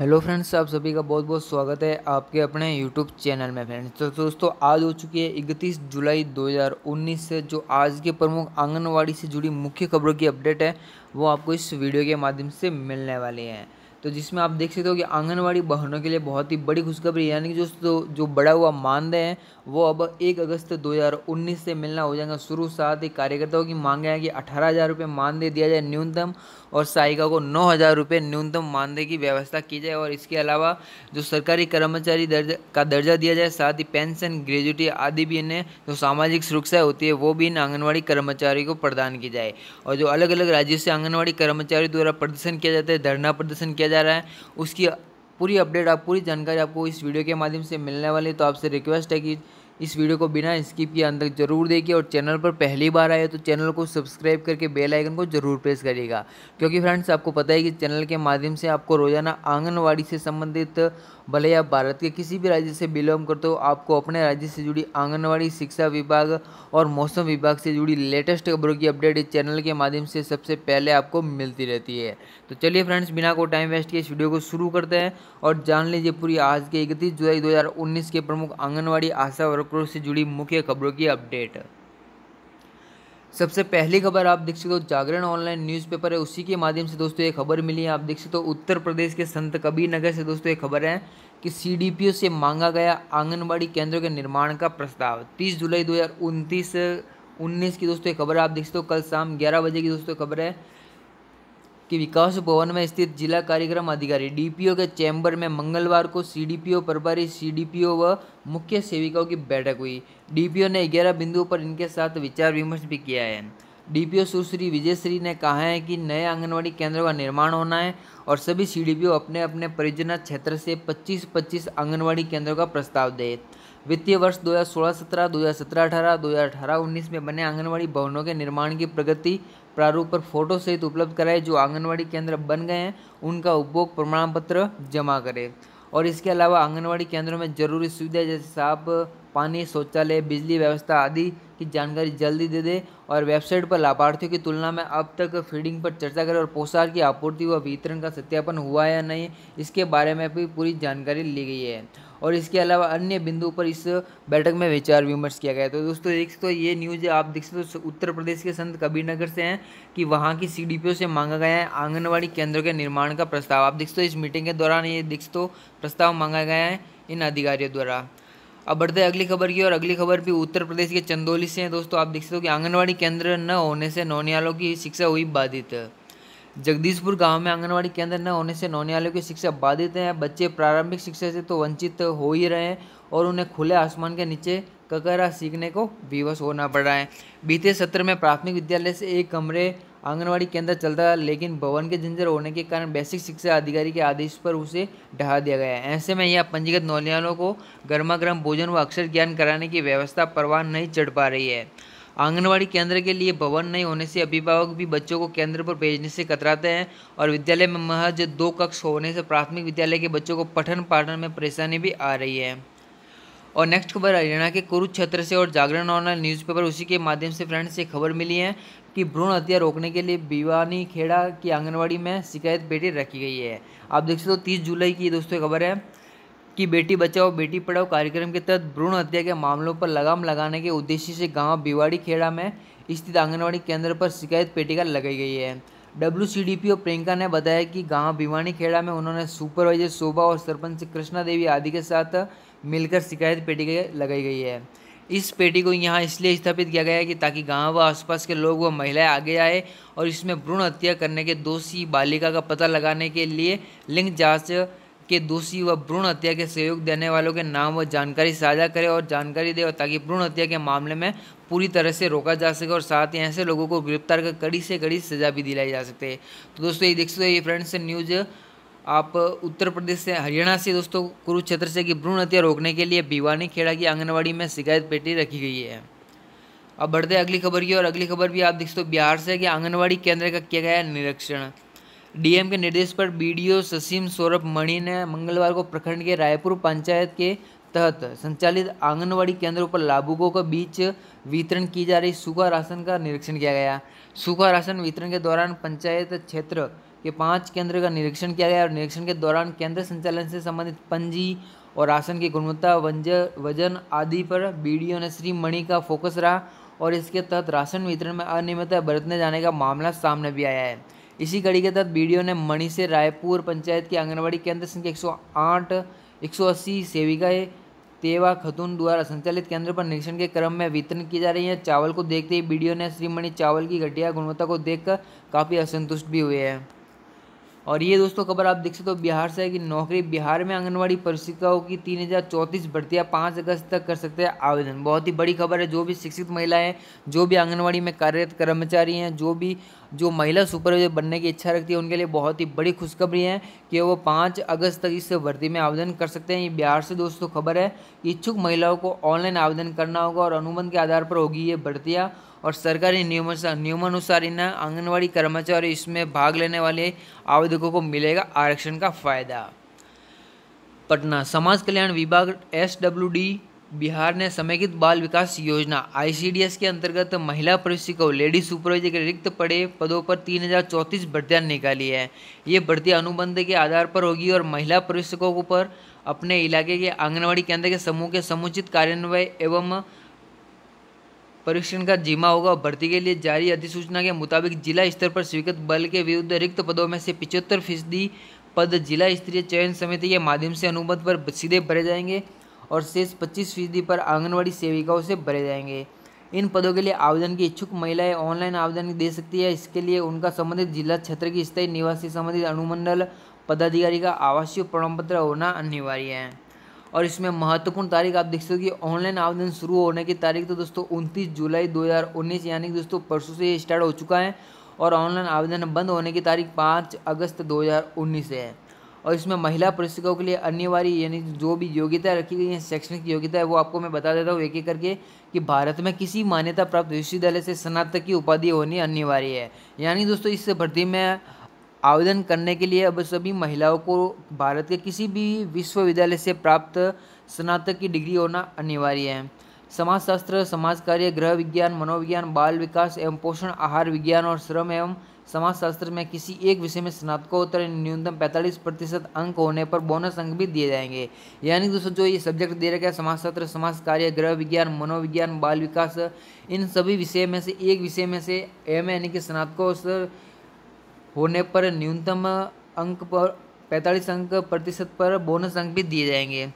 hello friends आप सभी का बहुत बहुत स्वागत है आपके अपने यूट्यूब चैनल में फ्रेंड्स तो दोस्तों आज हो चुकी है 31 जुलाई 2019 से जो आज के प्रमुख आंगनवाड़ी से जुड़ी मुख्य खबरों की अपडेट है वो आपको इस वीडियो के माध्यम से मिलने वाली है तो जिसमें आप देख सकते हो कि आंगनवाड़ी बहनों के लिए बहुत ही बड़ी खुशखबरी यानी कि जो जो बढ़ा हुआ मानदेय है वो अब एक अगस्त 2019 से मिलना हो जाएगा शुरू साथ ही कार्यकर्ताओं की मांग हैं कि अठारह हज़ार रुपये मानदेय दिया जाए न्यूनतम और सहायिका को नौ हज़ार रुपये न्यूनतम मानदेय की व्यवस्था की जाए और इसके अलावा जो सरकारी कर्मचारी दर्ज का दर्जा दिया जाए साथ ही पेंशन ग्रेजुटी आदि भी इन्हें जो सामाजिक सुरक्षा होती है वो भी इन आंगनबाड़ी कर्मचारी को प्रदान की जाए और जो अलग अलग राज्यों से आंगनबाड़ी कर्मचारी द्वारा प्रदर्शन किया जाता है धरना प्रदर्शन किया जा रहा है उसकी पूरी अपडेट आप पूरी जानकारी आपको इस वीडियो के माध्यम से मिलने वाली है तो आपसे रिक्वेस्ट है कि इस वीडियो को बिना स्किप किए अंदर जरूर देखिए और चैनल पर पहली बार आए तो चैनल को सब्सक्राइब करके बेल आइकन को जरूर प्रेस करिएगा क्योंकि फ्रेंड्स आपको पता है कि चैनल के माध्यम से आपको रोजाना आंगनबाड़ी से संबंधित भले आप भारत के किसी भी राज्य से बिलोंग करते हो आपको अपने राज्य से जुड़ी आंगनबाड़ी शिक्षा विभाग और मौसम विभाग से जुड़ी लेटेस्ट खबरों की अपडेट इस चैनल के माध्यम से सबसे पहले आपको मिलती रहती है तो चलिए फ्रेंड्स बिना को टाइम वेस्ट किए इस वीडियो को शुरू करते हैं और जान लीजिए पूरी आज के इकतीस जुलाई दो के प्रमुख आंगनबाड़ी आशा वर्ग करोड़ से जुड़ी मुख्य खबरों की अपडेट सबसे पहली खबर आप देख सकते हो जागरण ऑनलाइन न्यूज़पेपर है उसी के माध्यम से दोस्तों ये खबर मिली है आप देख सकते हो उत्तर प्रदेश के संत कबीर नगर से दोस्तों ये खबर है कि सीडीपीओ से मांगा गया आंगनबाड़ी केंद्रों के निर्माण का प्रस्ताव 30 जुलाई दो हज़ार उन्नीस की दोस्तों ये खबर आप देख सकते हो कल शाम ग्यारह बजे की दोस्तों खबर है कि विकास भवन में स्थित जिला कार्यक्रम अधिकारी डीपीओ के चैम्बर में मंगलवार को सीडीपीओ प्रभारी सीडीपीओ व मुख्य सेविकाओं की बैठक हुई डीपीओ ने ग्यारह बिंदुओं पर इनके साथ विचार विमर्श भी किया है डीपीओ सुश्री विजयश्री ने कहा है कि नए आंगनवाड़ी केंद्रों का निर्माण होना है और सभी सीडीपीओ अपने अपने परियोजना क्षेत्र से 25-25 आंगनवाड़ी केंद्रों का प्रस्ताव दें वित्तीय वर्ष 2016-17, 2017-18, 2018-19 में बने आंगनवाड़ी भवनों के निर्माण की प्रगति प्रारूप पर फोटो सहित उपलब्ध कराए जो आंगनवाड़ी केंद्र बन गए हैं उनका उपभोग प्रमाण पत्र जमा करें और इसके अलावा आंगनवाड़ी केंद्रों में जरूरी सुविधा जैसे साफ पानी शौचालय बिजली व्यवस्था आदि की जानकारी जल्दी दे दे और वेबसाइट पर लाभार्थियों की तुलना में अब तक फीडिंग पर चर्चा करें और पोषाह की आपूर्ति व वितरण का सत्यापन हुआ या नहीं इसके बारे में भी पूरी जानकारी ली गई है और इसके अलावा अन्य बिंदु पर इस बैठक में विचार विमर्श किया गया तो दोस्तों एक तो ये न्यूज़ आप देख सकते हो उत्तर प्रदेश के संत कबीरनगर से हैं कि वहाँ की सी से मांगा गया है आंगनबाड़ी केंद्रों के निर्माण का प्रस्ताव आप देख सकते हो इस मीटिंग के दौरान ये देख सकते हो प्रस्ताव मांगा गया है इन अधिकारियों द्वारा अब बढ़ते अगली खबर की और अगली खबर भी उत्तर प्रदेश के चंदौली से है दोस्तों आप देख सकते हो कि आंगनबाड़ी केंद्र न होने से नौनियालों की शिक्षा हुई बाधित जगदीशपुर गांव में आंगनवाड़ी केंद्र न होने से नौनियालों की शिक्षा बाधित है बच्चे प्रारंभिक शिक्षा से तो वंचित हो ही रहे हैं और उन्हें खुले आसमान के नीचे ककरा सीखने को विवश होना पड़ रहा है बीते सत्र में प्राथमिक विद्यालय से एक कमरे आंगनवाड़ी केंद्र चलता था लेकिन भवन के झंझर होने के कारण बेसिक शिक्षा अधिकारी के आदेश पर उसे ढहा दिया गया है ऐसे में यह पंजीकृत नौनियालों को गर्मा गर्म भोजन व अक्षर ज्ञान कराने की व्यवस्था परवान नहीं चढ़ पा रही है आंगनबाड़ी केंद्र के लिए भवन नहीं होने से अभिभावक भी बच्चों को केंद्र पर भेजने से कतराते हैं और विद्यालय में महज दो कक्ष होने से प्राथमिक विद्यालय के बच्चों को पठन पाठन में परेशानी भी आ रही है और नेक्स्ट खबर हरियाणा के कुरुक्षेत्र से और जागरण ऑनलाइन न्यूज़पेपर उसी के माध्यम से फ्रेंड्स से खबर मिली है कि भ्रूण हत्या रोकने के लिए भिवानी खेड़ा की आंगनबाड़ी में शिकायत पेटी रखी गई है आप देख सकते हो तीस जुलाई की दोस्तों खबर है कि बेटी बचाओ बेटी पढ़ाओ कार्यक्रम के तहत भ्रूण हत्या के मामलों पर लगाम लगाने के उद्देश्य से गांव बिवाड़ी खेड़ा में स्थित आंगनबाड़ी केंद्र पर शिकायत पेटिका लगाई गई है W C D P Priyanka ने बताया कि गांव भिवाड़ी खेड़ा में उन्होंने सुपरवाइजर शोभा और सरपंच कृष्णा देवी आदि के साथ मिलकर शिकायत पेटिका लगाई गई है इस पेटी को यहाँ इसलिए स्थापित किया गया है कि ताकि गांव व आसपास के लोग व महिलाएं आगे आए और इसमें भ्रूण हत्या करने के दोषी बालिका का पता लगाने के लिए लिंग जांच के दोषी व भ्रूण हत्या के सहयोग देने वालों के नाम व जानकारी साझा करें और जानकारी दे ताकि भ्रूण हत्या के मामले में पूरी तरह से रोका जा सके और साथ ही ऐसे लोगों को गिरफ्तार कर कड़ी से कड़ी सजा भी दिलाई जा सकती है तो दोस्तों ये देख सकते ये फ्रेंड्स न्यूज़ आप उत्तर प्रदेश से हरियाणा से दोस्तों कुरुक्षेत्र से कि भ्रूण हत्या रोकने के लिए भिवानी खेड़ा की आंगनबाड़ी में शिकायत पेटी रखी गई है अब बढ़ते अगली खबर की और अगली खबर भी आप देख सकते हो बिहार से कि आंगनबाड़ी केंद्र का किया गया निरीक्षण डीएम के निर्देश पर बीडीओ सचिम सौरभ मणि ने मंगलवार को प्रखंड के रायपुर पंचायत के तहत संचालित आंगनवाड़ी केंद्रों पर लाभुकों के बीच वितरण की जा रही सूखा राशन का निरीक्षण किया गया सूखा राशन वितरण के दौरान पंचायत क्षेत्र के पांच केंद्र का निरीक्षण किया गया और निरीक्षण के दौरान केंद्र संचालन से संबंधित पंजी और राशन की गुणवत्ता वजन आदि पर बी ने श्री मणि का फोकस रहा और इसके तहत राशन वितरण में अनियमितता बरतने जाने का मामला सामने भी आया है इसी कड़ी के तहत बी ने मणि से रायपुर पंचायत के आंगनबाड़ी केंद्र संख्या एक एक सौ आठ सौ अस्सी सेविकाएँ तेवा खतून द्वारा संचालित केंद्र पर निरीक्षण के क्रम में वितरण की जा रही है चावल को देखते ही बी ने श्रीमणि चावल की घटिया गुणवत्ता को देखकर काफ़ी असंतुष्ट भी हुए हैं और ये दोस्तों खबर आप देख सकते हो बिहार से है कि नौकरी बिहार में आंगनवाड़ी परिशिकाओं की तीन हज़ार चौंतीस भर्तियाँ पाँच अगस्त तक कर सकते हैं आवेदन बहुत ही बड़ी खबर है जो भी शिक्षित महिलाएं जो भी आंगनवाड़ी में कार्यरत कर्मचारी हैं जो भी जो महिला सुपरवाइजर बनने की इच्छा रखती है उनके लिए बहुत ही बड़ी खुशखबरी है कि वो पाँच अगस्त तक इस भर्ती में आवेदन कर सकते हैं ये बिहार से दोस्तों खबर है इच्छुक महिलाओं को ऑनलाइन आवेदन करना होगा और अनुबंध के आधार पर होगी ये भर्तियाँ और सरकारी नियमानुसार नियमानुसार इन आंगनबाड़ी कर्मचारी इसमें भाग लेने वाले आवेदकों को मिलेगा आरक्षण का फ़ायदा पटना समाज कल्याण विभाग एस डब्ल्यू डी बिहार ने समेकित बाल विकास योजना आईसीडीएस के अंतर्गत महिला प्रशिक्षकों लेडी सुपरवाइजर के रिक्त पड़े पदों पर तीन हजार चौंतीस भर्तियाँ निकाली है ये भर्ती अनुबंध के आधार पर होगी और महिला प्रशिक्षकों पर अपने इलाके के आंगनबाड़ी केंद्र के समूह के समुचित कार्यान्वयन एवं परीक्षण का जिम्मा होगा भर्ती के लिए जारी अधिसूचना के मुताबिक जिला स्तर पर स्वीकृत बल के विरुद्ध रिक्त पदों में से पिचहत्तर फीसदी पद जिला स्तरीय चयन समिति के माध्यम से अनुबंध पर सीधे भरे जाएंगे और शेष पच्चीस फीसदी पर आंगनबाड़ी सेविकाओं से भरे जाएंगे इन पदों के लिए आवेदन की इच्छुक महिलाएं ऑनलाइन आवेदन दे सकती है इसके लिए उनका संबंधित जिला क्षेत्र की स्थायी निवासी संबंधित अनुमंडल पदाधिकारी का आवासीय प्रमाण पत्र होना अनिवार्य है और इसमें महत्वपूर्ण तारीख आप देख सकते हो कि ऑनलाइन आवेदन शुरू होने की तारीख तो दोस्तों उनतीस जुलाई 2019 यानी कि दोस्तों परसों से स्टार्ट हो चुका है और ऑनलाइन आवेदन बंद होने की तारीख पाँच अगस्त 2019 है और इसमें महिला पुरस्कों के लिए अनिवार्य यानी जो भी योग्यता रखी गई है शैक्षणिक योग्यता है वो आपको मैं बता देता हूँ एक एक करके कि भारत में किसी मान्यता प्राप्त विश्वविद्यालय से स्नातक की उपाधि होनी अनिवार्य है यानी दोस्तों इस भर्ती में आवेदन करने के लिए अब सभी महिलाओं को भारत के किसी भी विश्वविद्यालय से प्राप्त स्नातक की डिग्री होना अनिवार्य है समाजशास्त्र समाज कार्य गृह विज्ञान मनोविज्ञान बाल विकास एवं पोषण आहार विज्ञान और श्रम एवं समाजशास्त्र में किसी एक विषय में स्नातकोत्तर न्यूनतम पैंतालीस प्रतिशत अंक होने पर बोनस अंक भी दिए जाएंगे यानी दोस्तों जो ये सब्जेक्ट दे रखा है समाजशास्त्र समाज कार्य गृह विज्ञान मनोविज्ञान बाल विकास इन सभी विषय में से एक विषय में से एम यानी कि स्नातकोत्तर होने पर न्यूनतम अंक पर पैंतालीस अंक प्रतिशत पर बोनस अंक भी दिए जाएंगे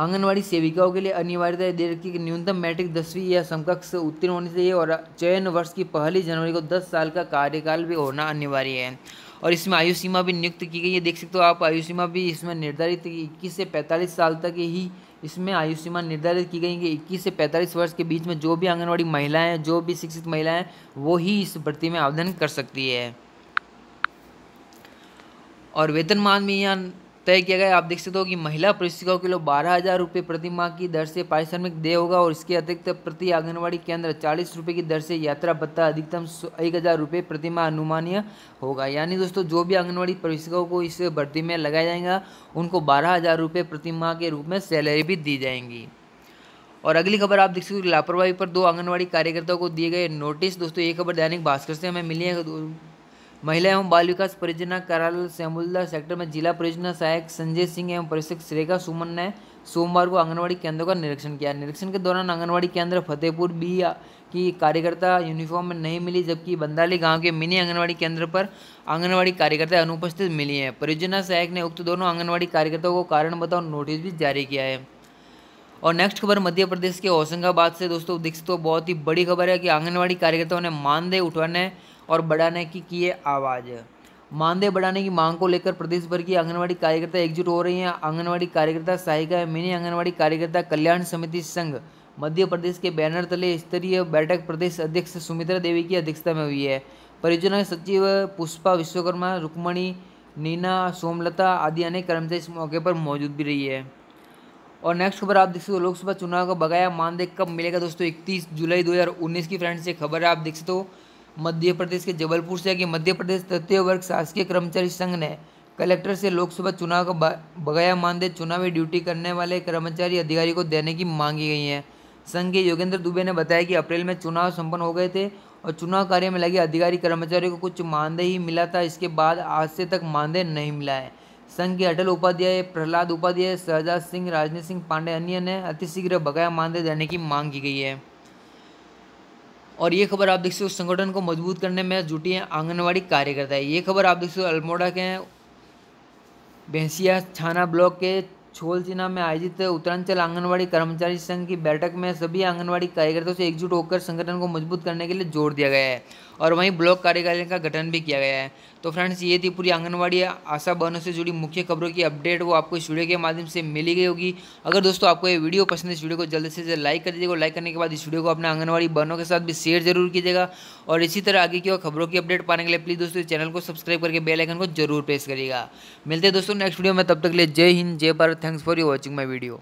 आंगनवाड़ी सेविकाओं के लिए अनिवार्यता दे रखी कि न्यूनतम मैट्रिक दसवीं या समकक्ष उत्तीर्ण होनी चाहिए और चयन वर्ष की पहली जनवरी को दस साल का कार्यकाल भी होना अनिवार्य है और इसमें आयु सीमा भी नियुक्त की गई है देख सकते हो आप आयु सीमा भी इसमें निर्धारित इक्कीस से पैंतालीस साल तक ही इसमें आयु सीमा निर्धारित की गई कि इक्कीस से पैंतालीस वर्ष के बीच में जो भी आंगनवाड़ी महिलाएं जो भी शिक्षित महिलाएं वो ही इस भर्ती में आवेदन कर सकती है और वेतनमान में यहाँ तय किया गया आप देख सकते हो कि महिला प्रशिक्षिकाओं के लिए बारह हज़ार रुपये प्रति माह की दर से पारिश्रमिक देय होगा और इसके अतिरिक्त प्रति आंगनबाड़ी केंद्र चालीस रुपये की दर से यात्रा भत्ता अधिकतम एक हज़ार रुपये प्रति माह अनुमान्य होगा यानी दोस्तों जो भी आंगनबाड़ी प्रशिक्षकों को इस भर्ती में लगाया जाएगा उनको बारह हज़ार रुपये प्रति माह के रूप में सैलरी भी दी जाएंगी और अगली खबर आप देख सकते हो लापरवाही पर दो आंगनबाड़ी कार्यकर्ताओं को दिए गए नोटिस दोस्तों ये खबर दैनिक भास्कर से हमें मिली है महिला एवं बाल विकास परियोजना कार्यालय सेमुलदा सेक्टर में जिला परियोजना सहायक संजय सिंह एवं परिषद श्रेखा सुमन ने सोमवार को आंगनवाड़ी केंद्रों का निरीक्षण किया निरीक्षण के दौरान आंगनवाड़ी केंद्र फतेहपुर बी की कार्यकर्ता यूनिफॉर्म में नहीं मिली जबकि बंदाली गांव के मिनी आंगनवाड़ी केंद्र पर आंगनवाड़ी कार्यकर्ता अनुपस्थित मिली है परियोजना सहायक ने उक्त दोनों आंगनवाड़ी कार्यकर्ताओं को कारण बताओ नोटिस भी जारी किया है और नेक्स्ट खबर मध्य प्रदेश के होशंगाबाद से दोस्तों दीक्षित तो बहुत ही बड़ी खबर है कि आंगनवाड़ी कार्यकर्ताओं ने मानदेय उठवाने और बढ़ाने की किए आवाज़ मानदेय बढ़ाने की मांग को लेकर प्रदेश भर की आंगनवाड़ी कार्यकर्ता एकजुट हो रही हैं आंगनवाड़ी कार्यकर्ता सहायिका मिनी आंगनवाड़ी कार्यकर्ता कल्याण समिति संघ मध्य प्रदेश के बैनर तले स्तरीय बैठक प्रदेश अध्यक्ष सुमित्रा देवी की अध्यक्षता में हुई है परियोजना सचिव पुष्पा विश्वकर्मा रुक्मणी नीना सोमलता आदि अनेक कर्मचारी इस मौके पर मौजूद भी रही है और नेक्स्ट खबर आप देख सकते हो लोकसभा चुनाव का बकाया मानदेय कब मिलेगा दोस्तों 31 जुलाई 2019 की फ्रेंड्स से खबर है आप देख सकते हो मध्य प्रदेश के जबलपुर से कि मध्य प्रदेश तृतीय वर्ग शासकीय कर्मचारी संघ ने कलेक्टर से लोकसभा चुनाव का बगाया मानदेय चुनावी ड्यूटी करने वाले कर्मचारी अधिकारी को देने की मांगी गई है संघ के योगेंद्र दुबे ने बताया कि अप्रैल में चुनाव संपन्न हो गए थे और चुनाव कार्य में लगे अधिकारी कर्मचारियों को कुछ मानदेय ही मिला था इसके बाद आज से तक मानदेय नहीं मिला है संघ के अटल उपाध्याय प्रहलाद उपाध्याय सहजाज सिंह राजनीत सिंह पांडे अन्य ने अतिशीघ्र बकाया मानदेय देने की मांग की गई है और ये खबर आप देख सकते हो संगठन को मजबूत करने में जुटी हैं आंगनबाड़ी कार्यकर्ता है ये खबर आप देख सकते हो अल्मोड़ा के हैं भैंसिया छाना ब्लॉक के छोलचिना में आयोजित उत्तरांचल आंगनबाड़ी कर्मचारी संघ की बैठक में सभी आंगनबाड़ी कार्यकर्ताओं से एकजुट होकर संगठन को मजबूत करने के लिए जोर दिया गया है और वहीं ब्लॉक कार्यकारिणी का गठन भी किया गया है तो फ्रेंड्स ये थी पूरी आंगनबाड़ी आशा बहनों से जुड़ी मुख्य खबरों की अपडेट वो आपको इस वीडियो के माध्यम से मिली गई होगी अगर दोस्तों आपको ये वीडियो पसंद है इस वीडियो को जल्द से जल्द लाइक कर दीजिएगा लाइक करने के बाद इस वीडियो को अपने आंगनबाड़ी बहनों के साथ भी शेयर जरूर कीजिएगा और इसी तरह आगे की और खबरों की अपडेट पाने के लिए प्लीज़ दोस्तों चैनल को सब्सक्राइब करके बेलाइकन को जरूर प्रेस करिएगा मिलते हैं दोस्तों नेक्स्ट वीडियो में तब तक के लिए जय हिंद जय Bharat thanks for you watching my video